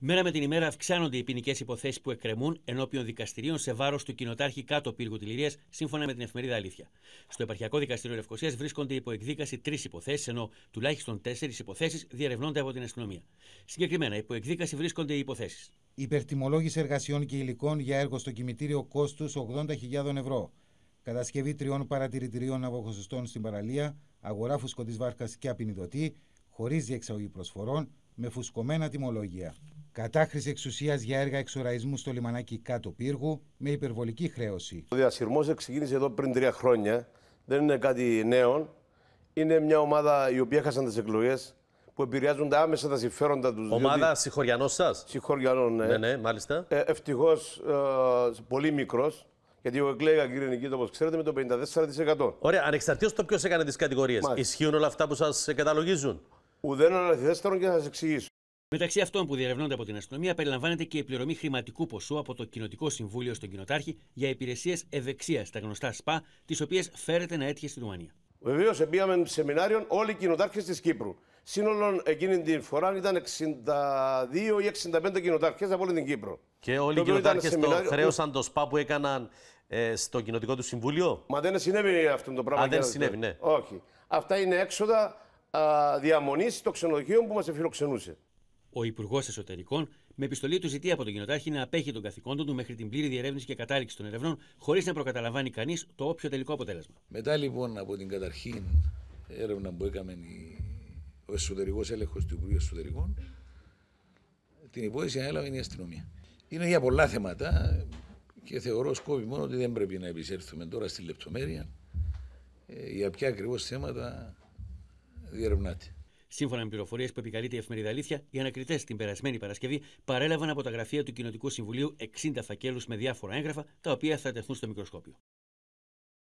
Μέρα με την ημέρα αυξάνονται οι ποινικές υποθέσεις που εκκρεμούν ενώπιον δικαστηρίων σε βάρος του κοινοτάρχη κάτω πύργου Λυρίας, σύμφωνα με την εφημερίδα Αλήθεια. Στο Επαρχιακό Δικαστήριο Λευκοσίας βρίσκονται υπό εκδίκαση τρεις υποθέσεις, ενώ τουλάχιστον τέσσερις υποθέσεις διερευνώνται από την αστυνομία. Συγκεκριμένα, υπό εκδίκαση βρίσκονται οι υποθέσεις. Υπερτιμολόγηση εργασιών και υλικών για έργο στο κημητήριο κόστους 80.000 ευρώ. Κατασκευή τριών παρατηρητηρίων αποχωσιστών στην παραλία, αγορά φουσκωτής βάρκας και απεινιδωτή, χωρίς διεξαγωγή προσφορών, με φουσκωμένα τιμολόγια. Κατάχρηση εξουσίας για έργα εξοραϊσμού στο λιμανάκι κάτω πύργου με υπερβολική χρέωση. Ο διασυρμός ξεκίνησε εδώ πριν τρία χρόνια. Δεν είναι κάτι νέο. Είναι μια ομάδα η οποία έχασαν τις εκλογές που επηρεάζουν τα άμεσα τα συμφέροντα τους. Ομάδα διότι... συγχωριανός σας. Συγχωριανό, ναι. ναι. Ναι, μάλιστα. Ε, Ευτυχώς ε, πολύ μικρός. Γιατί εγώ εκλέγα, κύριε Νικήτα, όπως ξέρετε, με το 54%. Ωραία, ανεξαρτήτως το ποιος έκανε τις κατηγορίες. Ισχύουν όλα αυτά που σας καταλογίζουν. Ουδέν αναθέστερον και θα σας εξηγήσω. Μεταξύ αυτών που διερευνώνται από την αστυνομία περιλαμβάνεται και η πληρωμή χρηματικού ποσού από το Κοινοτικό Συμβούλιο στον Κοινοτάρχη για υπηρεσίες ευεξίας τα γνωστά ΣΠΑ, τις οποίες φέρεται να έτυχε στη Ρουμανία. Βεβαίως, πήγαμε σεμινάριο όλοι οι κοινοτάρχες της Κύπρου. Σύνολο εκείνη την φορά ήταν 62 ή 65 κοινοτάρχες από όλη την Κύπρο. Και όλοι οι κοινοτάρχε σεμινάριο... το χρέωσαν το ΣΠΑ που έκαναν ε, στο κοινοτικό του συμβούλιο. Μα δεν συνέβη αυτό το πράγμα. Α, δεν συνέβη, ναι. Όχι. Αυτά είναι έξοδα διαμονής στο ξενοδοχείο που μας φιλοξενούσε. Ο Υπουργός Εσωτερικών, με επιστολή του, ζητεί από τον κοινοτάρχη να απέχει τον καθηκόντων του μέχρι την πλήρη διερεύνηση και κατάληξη των ερευνών, χωρίς να προκαταλαμβάνει κανείς το όποιο τελικό αποτέλεσμα. Μετά λοιπόν από την καταρχήν έρευνα που έκαμε ο εσωτερικός έλεγχος του Υπουργείου Εσωτερικών, την υπόθεση ανέλαβε η αστυνομία. Είναι για πολλά θέματα και θεωρώ σκόπι μόνο ότι δεν πρέπει να επισέλθουμε τώρα στη λεπτομέρεια ε, για ποια ακριβώς θέματα διερευνάται. Σύμφωνα με πληροφορίες που επικαλείται η εφημερίδα Αλήθεια, οι ανακριτές την περασμένη Παρασκευή παρέλαβαν από τα γραφεία του Κοινοτικού Συμβουλίου 60 φακέλους με διάφορα έγγραφα, τα οποία θα τεθούν στο μικροσκόπιο.